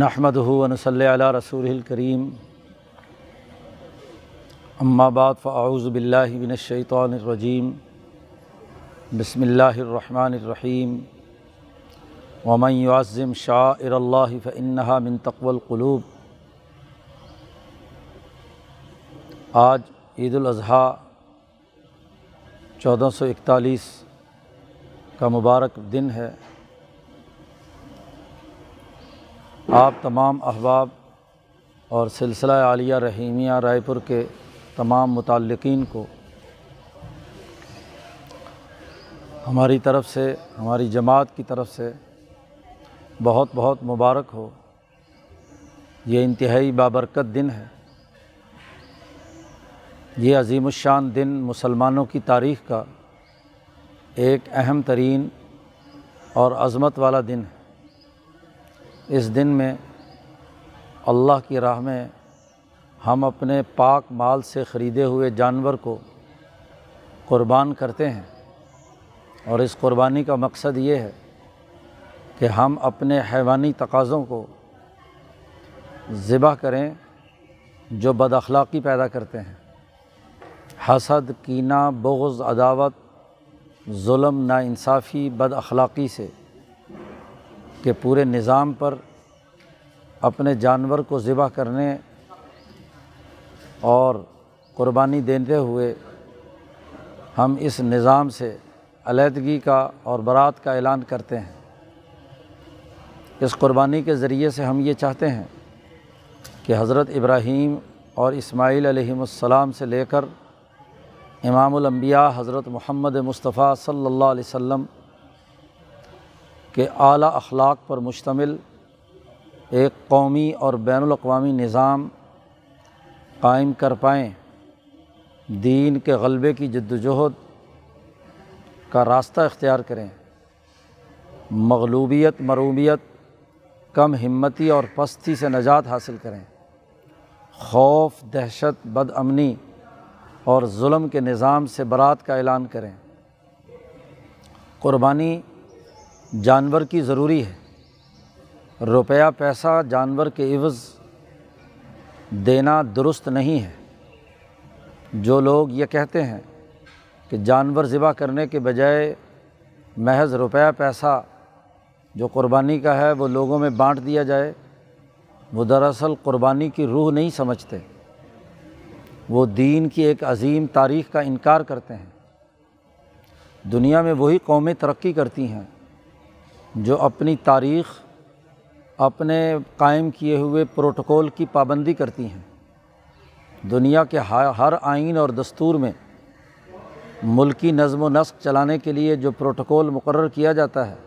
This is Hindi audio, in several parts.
नहमद नसल रसूलकरीम अम्माबाद फ़ाऊज़बिल्लिनशैतरजीम बसमीम वमन याज़म शाह फ़िनहा मिन तकवलूब आज ईदाजी चौदह सौ इकतालीस का मुबारक दिन है आप तमाम अहबाब और सिलसिला आलिया रहीमिया रायपुर के तमाम मुतलकिन को हमारी तरफ़ से हमारी जमात की तरफ़ से बहुत बहुत मुबारक हो ये इंतहाई बाबरकत दिन है ये अजीम दिन मुसलमानों की तारीख़ का एक अहम तरीन और अज़मत वाला दिन है इस दिन में अल्लाह की राह में हम अपने पाक माल से ख़रीदे हुए जानवर को क़ुरबान करते हैं और इस क़ुरबानी का मकसद ये है कि हम अपने हैवानी तकाज़ों को ज़िबा करें जो बद अखलाक़ी पैदा करते हैं हसद कीना बग़ज़ अदावत जुल्म बद अखलाक़ी से के पूरे निज़ाम पर अपने जानवर को ज़िबा करने और क़ुरबानी देते हुए हम इस निज़ाम से अलीदगी का और बरात का ऐलान करते हैं इस क़ुरबानी के ज़रिए से हम ये चाहते हैं कि हज़रत इब्राहीम और इस्माईल अलैहिस्सलाम से लेकर इमामुलम्बिया हज़रत मोहम्मद मुस्तफ़ा सल्लल्लाहु अलैहि वसल्लम कि अली अखलाक पर मुश्तमिल एक कौमी और बैन अवी निज़ाम कायम कर पाएँ दीन के गलबे की जद्दोजहद का रास्ता इख्तियार करें मगलूबियत मरूबियत कम हिम्मती और पस्ती से नजात हासिल करें खौफ दहशत बदअमनी और जुल्म के निज़ाम से बरात का ऐलान करें क़ुरबानी जानवर की ज़रूरी है रुपया पैसा जानवर के इवज़ देना दुरुस्त नहीं है जो लोग ये कहते हैं कि जानवर ज़िबा करने के बजाय महज रुपया पैसा जो क़ुरबानी का है वो लोगों में बांट दिया जाए वो दरअसल क़ुरबानी की रूह नहीं समझते वो दीन की एक अजीम तारीख़ का इनकार करते हैं दुनिया में वही कौमें तरक्की करती हैं जो अपनी तारीख़ अपने कायम किए हुए प्रोटोकॉल की पाबंदी करती हैं दुनिया के हर आइन और दस्तूर में मुल्की नज़म नस्क चलाने के लिए जो प्रोटोकॉल मुकर किया जाता है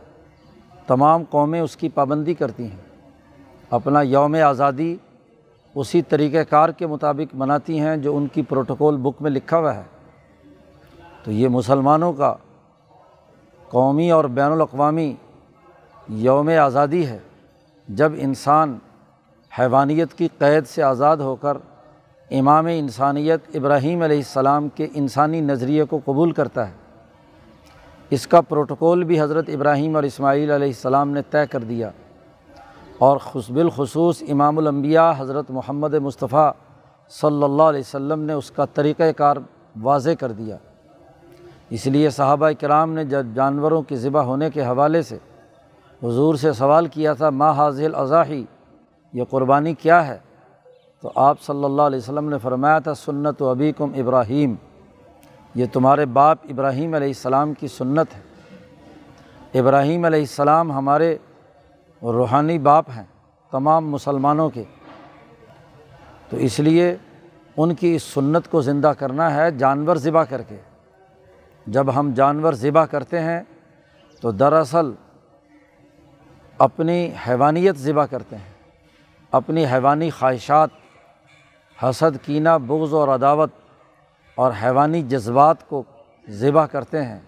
तमाम कौमें उसकी पाबंदी करती हैं अपना यौम आज़ादी उसी तरीक़ार के मुताबिक मनाती हैं जो उनकी प्रोटोकॉल बुक में लिखा हुआ है तो ये मुसलमानों का कौमी और बैन अवी योम आज़ादी है जब इंसान हैवानियत की क़ैद से आज़ाद होकर इमाम इंसानियत इब्राहीम सलाम के इंसानी नज़रिए को कबूल करता है इसका प्रोटोकॉल भी हज़रत इब्राहीम और इस्माईल सलाम ने तय कर दिया और खुशबिलखसूस इमामबिया हज़रत मोहम्मद मुस्तफ़ा सल्लल्लाहु अलैहि वसल्लम ने उसका तरीक़ाकार वाज कर दिया इसलिए साहबा कराम ने जब जानवरों की ज़िबा होने के हवाले से हुजूर से सवाल किया था मा हाजिल अज़ाही ये क़ुरबानी क्या है तो आप सल्लल्लाहु अलैहि वसल्लम ने फरमाया था सुन्नत अबीकुम इब्राहीम ये तुम्हारे बाप इब्राहीम अलैहिस्सलाम की सुन्नत है इब्राहीम अलैहिस्सलाम हमारे रूहानी बाप हैं तमाम मुसलमानों के तो इसलिए उनकी इस सुन्नत को ज़िंदा करना है जानवर ज़िबा करके जब हम जानवर ज़िबा करते हैं तो दरअसल अपनी हैवानियत ज़िबा करते हैं अपनी हैवानी ख्वाहिशात हसद कीना बुग्ज़ और अदावत और हैवानी जज्बात को ज़िबा करते हैं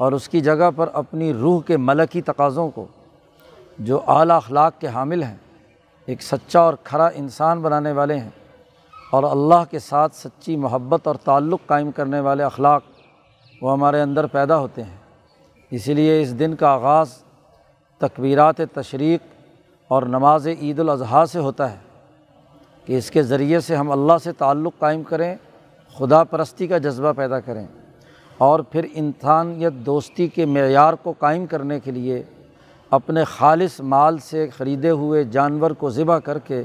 और उसकी जगह पर अपनी रूह के मलकी तकाज़ों को जो आला अखलाक के हामिल हैं एक सच्चा और खरा इंसान बनाने वाले हैं और अल्लाह के साथ सच्ची मोहब्बत और ताल्लुक़ कायम करने वाले अखलाक वो हमारे अंदर पैदा होते हैं इसीलिए इस दिन का आगाज़ तकबीरात तशरीक और नमाज ईद ईदाजी से होता है कि इसके ज़रिए से हम अल्लाह से ताल्लुक़ कायम करें खुदा परस्ती का जज्बा पैदा करें और फिर इंसानियत दोस्ती के मैार को कायम करने के लिए अपने खालिस माल से ख़रीदे हुए जानवर को ज़िबा करके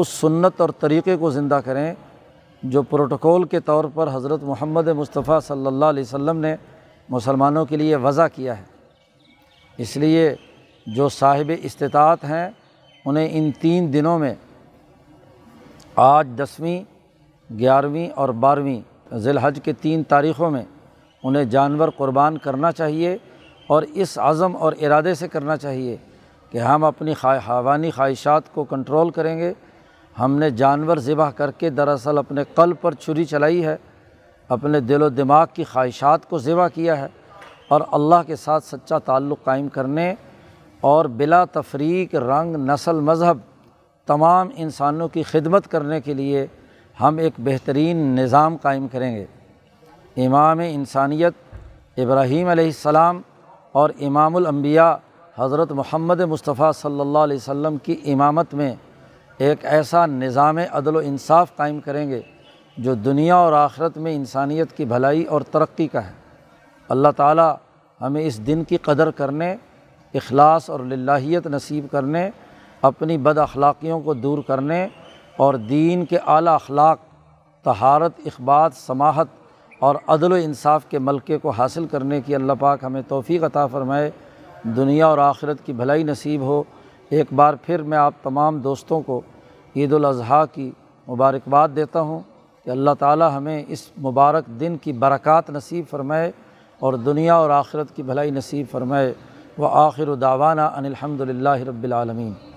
उस सुन्नत और तरीक़े को ज़िंदा करें जो प्रोटोकॉल के तौर पर हज़रत महमद मुस्तफ़ा सल्ला अलैहि ने मुसलमानों के लिए वज़ा किया है इसलिए जो साहिब इस्तात हैं उन्हें इन तीन दिनों में आज दसवीं ग्यारहवीं और बारहवीं ज़िलहज के तीन तारीख़ों में उन्हें जानवर क़ुरबान करना चाहिए और इस आज़म और इरादे से करना चाहिए कि हम अपनी हवानी ख्वाहिशात को कंट्रोल करेंगे हमने जानवर ज़िबा करके दरअसल अपने कल पर छुरी चलाई है अपने दिलो दिमाग की ख्वाहिशात को ज़िबा किया है और अल्लाह के साथ सच्चा ताल्लुक़ कायम करने और बिला तफरीक रंग नस्ल मज़हब तमाम इंसानों की खिदमत करने के लिए हम एक बेहतरीन निज़ाम कायम करेंगे इमाम इंसानियत इब्राहीम सलाम और इमामुल अम्बिया हज़रत मोहम्मद मुस्तफ़ा सल्लल्लाहु अलैहि वसल्लम की इमामत में एक ऐसा निज़ाम अदल इंसाफ़ कायम करेंगे जो दुनिया और आखरत में इंसानियत की भलाई और तरक्की का है अल्लाह ताला हमें इस दिन की कदर करने अखलास और लाहीत नसीब करने अपनी बद अखलाक़ियों को दूर करने और दीन के आला अखलाक तहारत इकबात समाहत और अदल इंसाफ के मलके को हासिल करने की अल्लाह पाक हमें तोफ़ी अता फ़रमाए दुनिया और आखिरत की भलाई नसीब हो एक बार फिर मैं आप तमाम दोस्तों को ईद अज़हा की मुबारकबाद देता हूँ कि अल्लाह ताला हमें इस मुबारक दिन की बरक़ात नसीब फरमाए और दुनिया और आखिरत की भलाई नसीब फरमाए व आखिर दावाना अनिलहमदिल्ला रबालमी